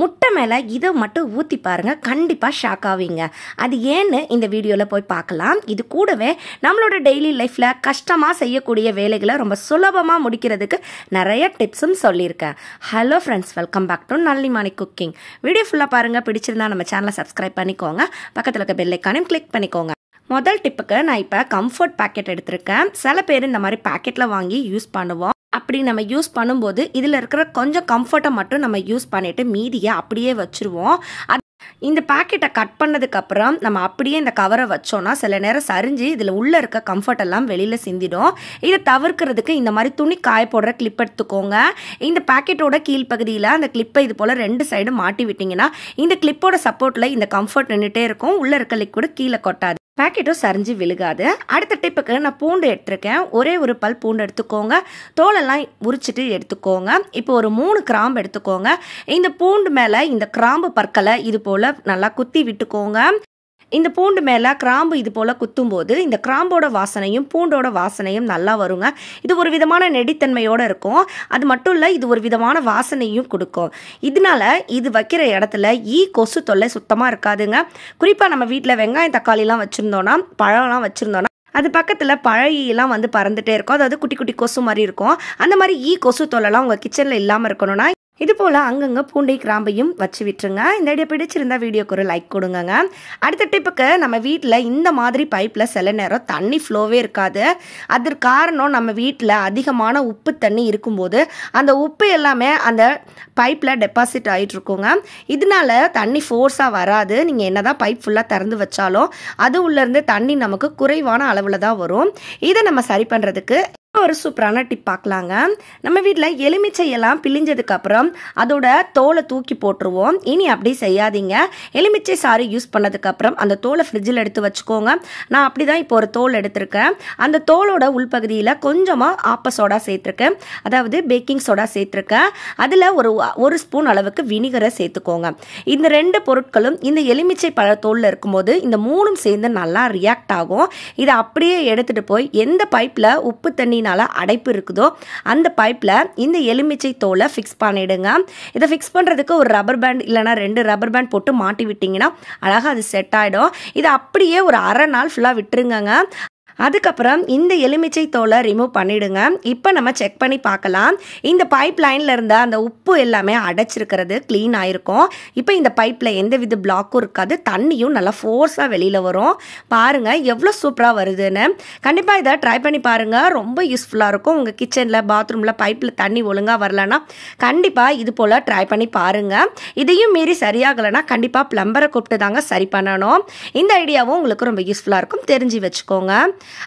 முட்டை மேலே இதை மட்டும் ஊற்றி பாருங்கள் கண்டிப்பாக ஷாக் ஆவீங்க அது ஏன்னு இந்த வீடியோவில் போய் பார்க்கலாம் இது கூடவே நம்மளோட டெய்லி லைஃப்பில் கஷ்டமாக செய்யக்கூடிய வேலைகளை ரொம்ப சுலபமாக முடிக்கிறதுக்கு நிறைய டிப்ஸும் சொல்லியிருக்கேன் hello friends welcome back to Mani cooking video ஃபுல்லாக பாருங்கள் பிடிச்சிருந்தா நம்ம சேனலை சப்ஸ்கிரைப் பண்ணிக்கோங்க பக்கத்தில் இருக்க பெல்லைக்கானையும் கிளிக் பண்ணிக்கோங்க முதல் டிப்புக்கு நான் இப்போ கம்ஃபர்ட் பேக்கெட் எடுத்திருக்கேன் சில பேர் இந்த மாதிரி பேக்கெட்டில் வாங்கி யூஸ் பண்ணுவோம் அப்படி நம்ம யூஸ் பண்ணும்போது இதில் இருக்கிற கொஞ்சம் கம்ஃபர்ட்டை மட்டும் நம்ம யூஸ் பண்ணிவிட்டு மீதியை அப்படியே வச்சுருவோம் அது இந்த பாக்கெட்டை கட் பண்ணதுக்கப்புறம் நம்ம அப்படியே இந்த கவரை வச்சோன்னா சில நேரம் சரிஞ்சு இதில் உள்ளே இருக்க கம்ஃபர்ட் எல்லாம் வெளியில் சிந்திடும் இதை தவிர்க்கிறதுக்கு இந்த மாதிரி துணி காய போடுற கிளிப் எடுத்துக்கோங்க இந்த பாக்கெட்டோட கீழ்ப்பகுதியில் அந்த கிளிப்பை இது போல் ரெண்டு சைடும் மாட்டி விட்டிங்கன்னா இந்த கிளிப்போட சப்போர்ட்டில் இந்த கம்ஃபர்ட் நின்றுட்டே இருக்கும் உள்ளே இருக்க லிக்விட் கீழே கொட்டாது பேக்கெட்டும் சரிஞ்சு விழுகாது அடுத்த டிப்புக்கு நான் பூண்டு எடுத்திருக்கேன் ஒரே ஒரு பல் பூண்டு எடுத்துக்கோங்க தோலெல்லாம் உரிச்சிட்டு எடுத்துக்கோங்க இப்போ ஒரு மூணு கிராம்பு எடுத்துக்கோங்க இந்த பூண்டு மேலே இந்த கிராம்பு பற்களை இது போல் நல்லா குத்தி விட்டுக்கோங்க இந்த பூண்டு மேலே கிராம்பு இது போல் குத்தும்போது இந்த கிராம்போட வாசனையும் பூண்டோட வாசனையும் நல்லா வருங்க இது ஒரு விதமான நெடித்தன்மையோடு இருக்கும் அது மட்டும் இல்லை இது ஒரு விதமான வாசனையும் கொடுக்கும் இதனால இது வைக்கிற இடத்துல ஈ கொசு தொல்லை சுத்தமாக இருக்காதுங்க குறிப்பாக நம்ம வீட்டில் வெங்காயம் தக்காளிலாம் வச்சுருந்தோன்னா பழம்லாம் வச்சுருந்தோன்னா அது பக்கத்தில் பழையெல்லாம் வந்து பறந்துகிட்டே இருக்கும் அதாவது குட்டி குட்டி கொசு மாதிரி இருக்கும் அந்த மாதிரி ஈ கொசு தொல்லைலாம் உங்கள் கிச்சனில் இல்லாமல் இருக்கணும்னா இது போல் அங்கங்கே பூண்டை கிராம்பையும் வச்சு விட்டுருங்க இந்த ஐடியா பிடிச்சிருந்தா வீடியோக்கு ஒரு லைக் கொடுங்க அடுத்த டிப்புக்கு நம்ம வீட்டில் இந்த மாதிரி பைப்பில் சில நேரம் தண்ணி ஃப்ளோவே இருக்காது அதற்கு காரணம் நம்ம வீட்டில் அதிகமான உப்பு தண்ணி இருக்கும்போது அந்த உப்பு எல்லாமே அந்த பைப்பில் டெபாசிட் ஆகிட்ருக்குங்க இதனால தண்ணி ஃபோர்ஸாக வராது நீங்கள் என்ன தான் பைப் ஃபுல்லாக திறந்து வச்சாலும் அது உள்ளேருந்து தண்ணி நமக்கு குறைவான அளவில் தான் வரும் இதை நம்ம சரி பண்ணுறதுக்கு ஒரு சூப்பரான டிப் பார்க்கலாங்க நம்ம வீட்டில் எலுமிச்சையெல்லாம் பிழிஞ்சதுக்கப்புறம் அதோட தோலை தூக்கி போட்டுருவோம் இனி அப்படி செய்யாதீங்க எலுமிச்சை சாறு யூஸ் பண்ணதுக்கப்புறம் அந்த தோலை ஃப்ரிட்ஜில் எடுத்து வச்சுக்கோங்க நான் அப்படி தான் இப்போ ஒரு தோல் எடுத்திருக்கேன் அந்த தோலோட உள்பகுதியில் கொஞ்சமாக ஆப்ப சோடா சேர்த்துருக்கேன் அதாவது பேக்கிங் சோடா சேர்த்துருக்கேன் அதில் ஒரு ஒரு ஸ்பூன் அளவுக்கு வினிகரை சேர்த்துக்கோங்க இந்த ரெண்டு பொருட்களும் இந்த எலுமிச்சை பழ தோலில் இருக்கும்போது இந்த மூணும் சேர்ந்து நல்லா ரியாக்ட் ஆகும் இதை அப்படியே எடுத்துகிட்டு போய் எந்த பைப்பில் உப்பு தண்ணி தண்ணினால் அடைப்பு இருக்குதோ அந்த பைப்பில் இந்த எலுமிச்சை தோலை ஃபிக்ஸ் பண்ணிவிடுங்க இதை ஃபிக்ஸ் பண்ணுறதுக்கு ஒரு ரப்பர் பேண்ட் இல்லைனா ரெண்டு ரப்பர் பேண்ட் போட்டு மாட்டி விட்டிங்கன்னா அழகாக அது செட் ஆகிடும் இதை அப்படியே ஒரு அரை நாள் ஃபுல்லாக விட்டுருங்க அதுக்கப்புறம் இந்த எலுமிச்சை தோலை ரிமூவ் பண்ணிவிடுங்க இப்போ நம்ம செக் பண்ணி பார்க்கலாம் இந்த பைப் லைனில் இருந்த அந்த உப்பு எல்லாமே அடைச்சிருக்கிறது க்ளீன் ஆகிருக்கும் இப்போ இந்த பைப்பில் எந்த வித பிளாக்கும் இருக்காது தண்ணியும் நல்லா ஃபோர்ஸாக வெளியில் வரும் பாருங்கள் எவ்வளோ சூப்பராக வருதுன்னு கண்டிப்பாக இதை ட்ரை பண்ணி பாருங்கள் ரொம்ப யூஸ்ஃபுல்லாக இருக்கும் உங்கள் கிச்சனில் பாத்ரூமில் பைப்பில் தண்ணி ஒழுங்காக வரலன்னா கண்டிப்பாக இது போல் ட்ரை பண்ணி பாருங்கள் இதையும் மீறி சரியாகலைன்னா கண்டிப்பாக ப்ளம்பரை கூப்பிட்டு தாங்க சரி பண்ணணும் இந்த ஐடியாவும் உங்களுக்கு ரொம்ப யூஸ்ஃபுல்லாக இருக்கும் தெரிஞ்சு வச்சுக்கோங்க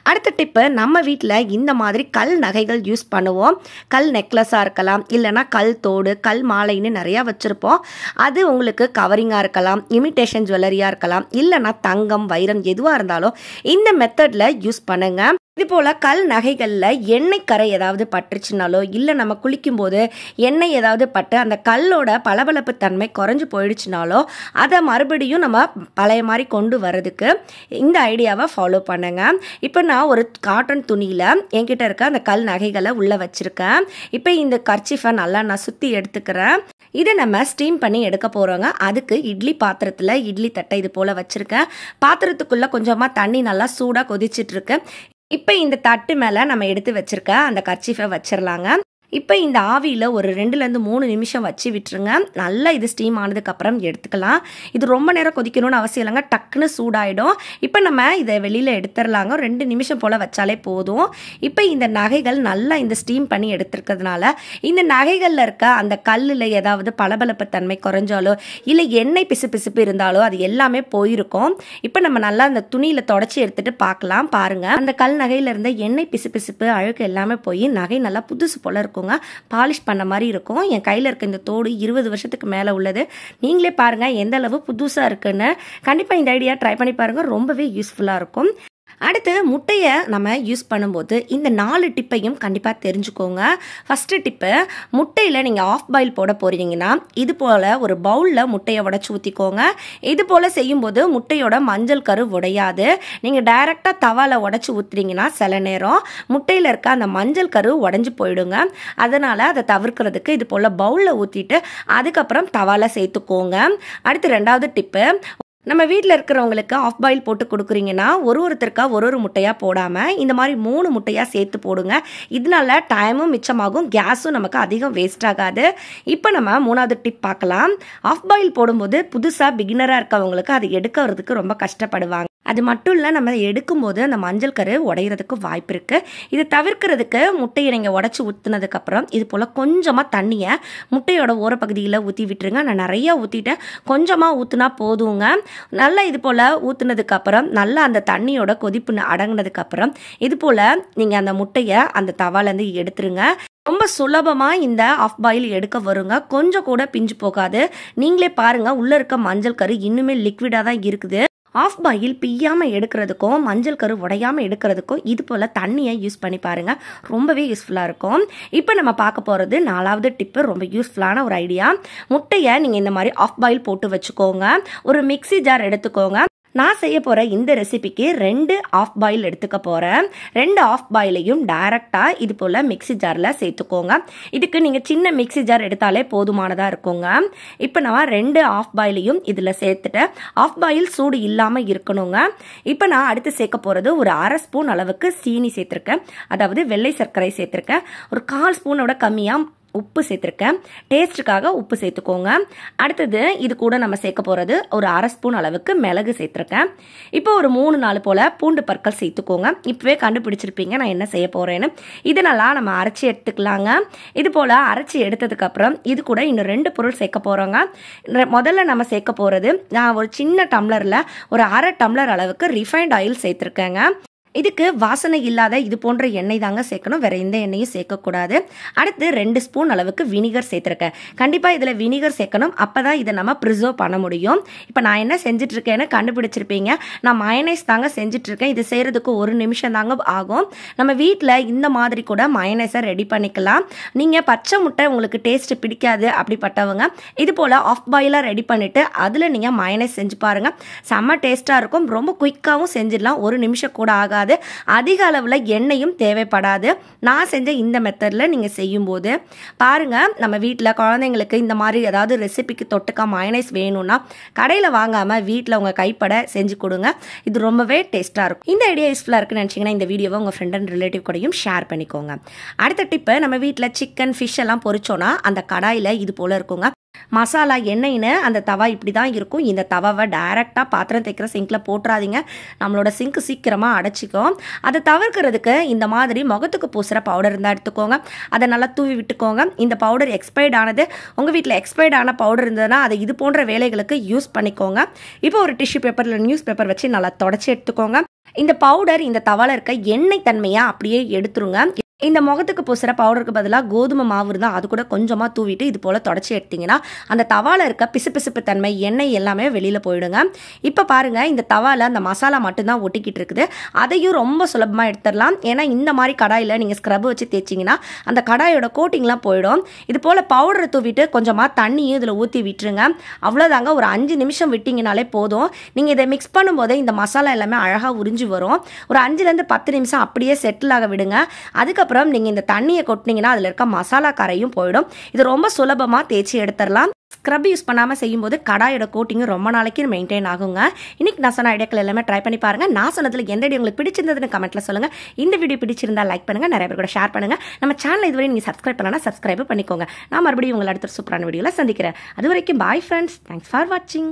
அடுத்த டிப்பு நம்ம வீட்டில் இந்த மாதிரி கல் நகைகள் யூஸ் பண்ணுவோம் கல் நெக்லஸாக இருக்கலாம் இல்லைன்னா கல் தோடு கல் மாலைன்னு நிறையா வச்சுருப்போம் அது உங்களுக்கு கவரிங்காக இருக்கலாம் இமிட்டேஷன் ஜுவல்லரியாக இருக்கலாம் இல்லைனா தங்கம் வைரம் எதுவாக இருந்தாலும் இந்த மெத்தடில் யூஸ் பண்ணுங்கள் இது போல் கல் நகைகளில் எண்ணெய் கரை ஏதாவது பட்டுருச்சுனாலோ இல்லை நம்ம குளிக்கும்போது எண்ணெய் ஏதாவது பட்டு அந்த கல்லோட பளபளப்பு தன்மை குறைஞ்சி போயிடுச்சுனாலோ அதை மறுபடியும் நம்ம பழைய மாதிரி கொண்டு வரதுக்கு இந்த ஐடியாவை ஃபாலோ பண்ணுங்கள் இப்போ நான் ஒரு காட்டன் துணியில் என்கிட்ட இருக்க அந்த கல் நகைகளை உள்ளே வச்சுருக்கேன் இப்போ இந்த கர்ச்சிஃபை நல்லா நான் சுற்றி எடுத்துக்கிறேன் இதை நம்ம ஸ்டீம் பண்ணி எடுக்க போகிறோங்க அதுக்கு இட்லி பாத்திரத்தில் இட்லி தட்டை இது போல் வச்சுருக்கேன் பாத்திரத்துக்குள்ளே கொஞ்சமாக தண்ணி நல்லா சூடாக கொதிச்சிட்ருக்கு இப்போ இந்த தட்டு மேலே நம்ம எடுத்து வச்சுருக்க அந்த கர்ச்சீஃபை வச்சிடலாங்க இப்போ இந்த ஆவியில் ஒரு ரெண்டுலேருந்து மூணு நிமிஷம் வச்சு விட்டுருங்க நல்லா இது ஸ்டீம் ஆனதுக்கப்புறம் எடுத்துக்கலாம் இது ரொம்ப நேரம் கொதிக்கணும்னு அவசியம் இல்லைங்க டக்குன்னு சூடாயிடும் இப்போ நம்ம இதை வெளியில் எடுத்துடலாங்க ரெண்டு நிமிஷம் போல் வச்சாலே போதும் இப்போ இந்த நகைகள் நல்லா இந்த ஸ்டீம் பண்ணி எடுத்துருக்கிறதுனால இந்த நகைகளில் இருக்க அந்த கல்லில் ஏதாவது பளபளப்பு தன்மை குறைஞ்சாலோ இல்லை எண்ணெய் பிசு பிசுப்பு இருந்தாலோ அது எல்லாமே போயிருக்கும் இப்போ நம்ம நல்லா அந்த துணியில் தொடச்சி எடுத்துகிட்டு பார்க்கலாம் பாருங்கள் அந்த கல் நகையில் இருந்த எண்ணெய் பிசு பிசுப்பு அழுக்கு எல்லாமே போய் நகை நல்லா புதுசு போல் இருக்கும் வச்சுக்கோங்க பாலிஷ் பண்ண மாதிரி இருக்கும் என் கையில் இருக்க இந்த தோடு இருபது வருஷத்துக்கு மேலே உள்ளது நீங்களே பாருங்கள் எந்த அளவு புதுசாக இருக்குன்னு கண்டிப்பாக இந்த ஐடியா ட்ரை பண்ணி பாருங்கள் ரொம்பவே யூஸ்ஃபுல்லாக இருக்கும் அடுத்து முட்டையை நம்ம யூஸ் பண்ணும்போது இந்த நாலு டிப்பையும் கண்டிப்பாக தெரிஞ்சுக்கோங்க ஃபஸ்ட்டு டிப்பு முட்டையில் நீங்கள் ஆஃப் பாயில் போட போகிறீங்கன்னா இது போல் ஒரு பவுலில் முட்டையை உடச்சி ஊற்றிக்கோங்க இது போல் செய்யும்போது முட்டையோட மஞ்சள் கரு உடையாது நீங்கள் டைரெக்டாக தவாவில் உடச்சி ஊற்றுறீங்கன்னா சில நேரம் முட்டையில் இருக்க அந்த மஞ்சள் கரு உடஞ்சி போயிடுங்க அதனால் அதை தவிர்க்கிறதுக்கு இது போல் பவுலில் ஊற்றிட்டு அதுக்கப்புறம் தவாவில் சேர்த்துக்கோங்க அடுத்து ரெண்டாவது டிப்பு நம்ம வீட்டில் இருக்கிறவங்களுக்கு ஆஃப் பாயில் போட்டு கொடுக்குறீங்கன்னா ஒரு ஒருத்தருக்கா ஒரு ஒரு முட்டையாக போடாமல் இந்த மாதிரி மூணு முட்டையாக சேர்த்து போடுங்க இதனால டைமும் மிச்சமாகும் கேஸும் நமக்கு அதிகம் வேஸ்ட் ஆகாது இப்போ நம்ம மூணாவது டிப் பார்க்கலாம் ஆஃப் பாயில் போடும்போது புதுசாக பிகினராக இருக்கவங்களுக்கு அதை எடுக்கிறதுக்கு ரொம்ப கஷ்டப்படுவாங்க அது மட்டும் இல்லை நம்ம எடுக்கும்போது அந்த மஞ்சள் கரு உடையிறதுக்கு வாய்ப்பு இருக்குது இதை தவிர்க்கிறதுக்கு முட்டையை நீங்கள் உடச்சி ஊற்றுனதுக்கப்புறம் இது போல் கொஞ்சமாக தண்ணியை முட்டையோட ஓர பகுதியில் ஊற்றி விட்டுருங்க நான் நிறையா ஊற்றிட்டேன் கொஞ்சமாக ஊற்றுனா போதுங்க நல்லா இது போல் ஊற்றுனதுக்கப்புறம் நல்லா அந்த தண்ணியோட கொதிப்பு அடங்கினதுக்கப்புறம் இது போல் நீங்கள் அந்த முட்டையை அந்த தவாலேருந்து எடுத்துருங்க ரொம்ப சுலபமாக இந்த ஆஃப் பாயில் எடுக்க வருங்க கொஞ்சம் கூட பிஞ்சு போகாது நீங்களே பாருங்கள் உள்ளே இருக்க மஞ்சள் கரு இன்னுமே லிக்விடாக தான் இருக்குது ஆஃப் பாயில் பிய்யாமல் எடுக்கிறதுக்கும் மஞ்சள் கரு உடையாமல் எடுக்கிறதுக்கும் இது போல் தண்ணியை யூஸ் பண்ணி பாருங்கள் ரொம்பவே யூஸ்ஃபுல்லாக இருக்கும் இப்போ நம்ம பார்க்க போகிறது நாலாவது டிப்பு ரொம்ப யூஸ்ஃபுல்லான ஒரு ஐடியா முட்டையை நீங்கள் இந்த மாதிரி ஆஃப் பாயில் போட்டு வச்சுக்கோங்க ஒரு மிக்சி ஜார் எடுத்துக்கோங்க நான் செய்ய போகிற இந்த ரெசிபிக்கு ரெண்டு ஆஃப் பாயில் எடுத்துக்க போகிறேன் ரெண்டு ஆஃப் பாயிலையும் டைரெக்டாக இது போல் மிக்சி ஜாரில் சேர்த்துக்கோங்க இதுக்கு நீங்கள் சின்ன மிக்சி ஜார் எடுத்தாலே போதுமானதாக இருக்குங்க இப்போ நான் ரெண்டு ஆஃப் பாயிலையும் இதில் சேர்த்துட்டேன் ஆஃப் பாயில் சூடு இல்லாமல் இருக்கணுங்க இப்போ நான் அடுத்து சேர்க்க போகிறது ஒரு அரை ஸ்பூன் அளவுக்கு சீனி சேர்த்துருக்கேன் அதாவது வெள்ளை சர்க்கரை சேர்த்துருக்கேன் ஒரு கால் ஸ்பூனோட கம்மியாக உப்பு சேர்த்துருக்கேன் டேஸ்ட்டுக்காக உப்பு சேர்த்துக்கோங்க அடுத்தது இது கூட நம்ம சேர்க்க போகிறது ஒரு அரை ஸ்பூன் அளவுக்கு மிளகு சேர்த்துருக்கேன் இப்போ ஒரு மூணு நாலு போல் பூண்டு பற்கள் சேர்த்துக்கோங்க இப்போவே கண்டுபிடிச்சிருப்பீங்க நான் என்ன செய்ய போகிறேன்னு இது நல்லா நம்ம அரைச்சி எடுத்துக்கலாங்க இது போல் அரைச்சி எடுத்ததுக்கப்புறம் இது கூட இன்னும் ரெண்டு பொருள் சேர்க்க போகிறோங்க முதல்ல நம்ம சேர்க்க போகிறது நான் ஒரு சின்ன டம்ளரில் ஒரு அரை டம்ளர் அளவுக்கு ரிஃபைண்ட் ஆயில் சேர்த்துருக்கேங்க இதுக்கு வாசனை இல்லாத இது போன்ற எண்ணெய் தாங்க சேர்க்கணும் வேறு எந்த எண்ணெயும் சேர்க்கக்கூடாது அடுத்து ரெண்டு ஸ்பூன் அளவுக்கு வினிகர் சேர்த்துருக்கேன் கண்டிப்பாக இதில் வினிகர் சேர்க்கணும் அப்போ தான் இதை நம்ம ப்ரிசர்வ் பண்ண முடியும் இப்போ நான் என்ன செஞ்சிட்ருக்கேன்னு கண்டுபிடிச்சிருப்பீங்க நான் மயனைஸ் தாங்க செஞ்சிட்ருக்கேன் இது செய்கிறதுக்கு ஒரு நிமிஷம் தாங்க ஆகும் நம்ம வீட்டில் இந்த மாதிரி கூட மயனைஸை ரெடி பண்ணிக்கலாம் நீங்கள் பச்சை முட்டை உங்களுக்கு டேஸ்ட்டு பிடிக்காது அப்படிப்பட்டவங்க இது போல் ஆஃப் பாயிலாக ரெடி பண்ணிவிட்டு அதில் நீங்கள் மயனைஸ் செஞ்சு பாருங்கள் செம்ம டேஸ்ட்டாக இருக்கும் ரொம்ப குயிக்காகவும் செஞ்சிடலாம் ஒரு நிமிஷம் கூட ஆகாது ஆகாது அதிக அளவில் எண்ணெயும் தேவைப்படாது நான் செஞ்ச இந்த மெத்தடில் நீங்கள் செய்யும்போது பாருங்கள் நம்ம வீட்டில் குழந்தைங்களுக்கு இந்த மாதிரி ஏதாவது ரெசிபிக்கு தொட்டுக்க மயனைஸ் வேணும்னா கடையில் வாங்காமல் வீட்டில் உங்கள் கைப்பட செஞ்சு கொடுங்க இது ரொம்பவே டேஸ்ட்டாக இருக்கும் இந்த ஐடியா யூஸ்ஃபுல்லாக இருக்குன்னு நினச்சிங்கன்னா இந்த வீடியோவை உங்கள் ஃப்ரெண்ட் அண்ட் ரிலேட்டிவ் கூடயும் ஷேர் பண்ணிக்கோங்க அடுத்த டிப்பு நம்ம வீட்டில் சிக்கன் ஃபிஷ் எல்லாம் பொறிச்சோன்னா அந்த கடாயில் இது போல் இருக்குங்க மசாலா எண்ணெயின்னு அந்த தவா இப்படி தான் இருக்கும் இந்த தவாவை டைரெக்டாக பாத்திரம் தைக்கிற சிங்கில் போட்டுறாதீங்க நம்மளோட சிங்க் சீக்கிரமாக அடைச்சிக்கும் அதை தவிர்க்கிறதுக்கு இந்த மாதிரி முகத்துக்கு பூசுகிற பவுடர் இருந்தால் எடுத்துக்கோங்க அதை நல்லா தூவி விட்டுக்கோங்க இந்த பவுடர் எக்ஸ்பைர்ட் ஆனது உங்கள் வீட்டில் எக்ஸ்பைர்ட் ஆன பவுடர் இருந்ததுன்னா அதை இது போன்ற வேலைகளுக்கு யூஸ் பண்ணிக்கோங்க இப்போ ஒரு டிஷ்யூ பேப்பரில் நியூஸ் பேப்பர் வச்சு நல்லா தொடச்சி எடுத்துக்கோங்க இந்த பவுடர் இந்த தவால இருக்க எண்ணெய் தன்மையாக அப்படியே எடுத்துருங்க இந்த முகத்துக்கு பூசுகிற பவுடருக்கு பதிலாக கோதுமை மாவு இருந்தால் அது கூட கொஞ்சமாக தூவிட்டு இது போல் தொடச்சி எடுத்திங்கன்னா அந்த தவாவில் இருக்க பிசுபிசுப்பு தன்மை எண்ணெய் எல்லாமே வெளியில் போயிடுங்க இப்போ பாருங்கள் இந்த தவாவில் அந்த மசாலா மட்டும்தான் ஒட்டிக்கிட்டு இருக்குது அதையும் ரொம்ப சுலபமாக எடுத்துடலாம் ஏன்னா இந்த மாதிரி கடாயில் நீங்கள் ஸ்க்ரப் வச்சு தேய்ச்சிங்கன்னா அந்த கடாயோட கோட்டிங்லாம் போயிடும் இது போல் பவுடரை தூவிட்டு கொஞ்சமாக தண்ணியும் இதில் ஊற்றி விட்டுருங்க அவ்வளோதாங்க ஒரு அஞ்சு நிமிஷம் விட்டிங்கனாலே போதும் நீங்கள் இதை மிக்ஸ் பண்ணும்போதே இந்த மசாலா எல்லாமே அழகாக உறிஞ்சி வரும் ஒரு அஞ்சுலேருந்து பத்து நிமிஷம் அப்படியே செட்டில் ஆக விடுங்க அதுக்கப்புறம் அதுக்கப்புறம் நீங்கள் இந்த தண்ணியை கொட்டினீங்கன்னா அதில் இருக்க மசாலா கரையும் போயிடும் இது ரொம்ப சுலபமாக தேய்ச்சி எடுத்துடலாம் ஸ்க்ரப் யூஸ் பண்ணாமல் செய்யும்போது கடாயோட கோட்டிங்கும் ரொம்ப நாளைக்கு மெயின்டைன் ஆகுங்க இன்னைக்கு நான் சொன்ன ஐடியாக்கள் எல்லாமே ட்ரை பண்ணி பாருங்கள் நான் சொன்னதில் எந்த ஐடியா உங்களுக்கு பிடிச்சிருந்ததுன்னு கமெண்ட்டில் சொல்லுங்கள் இந்த வீடியோ பிடிச்சிருந்தா லைக் பண்ணுங்கள் நிறைய பேர் கூட ஷேர் பண்ணுங்கள் நம்ம சேனல் இதுவரை நீங்கள் சப்ஸ்கிரைப் பண்ணலாம் சப்ஸ்கிரைப் பண்ணிக்கோங்க நான் மறுபடியும் உங்களை அடுத்த சூப்பரான வீடியோவில் சந்திக்கிறேன் அது வரைக்கும் பாய் ஃப்ரெண்ட்ஸ் தேங்க்ஸ் ஃபார் வாட்சிங்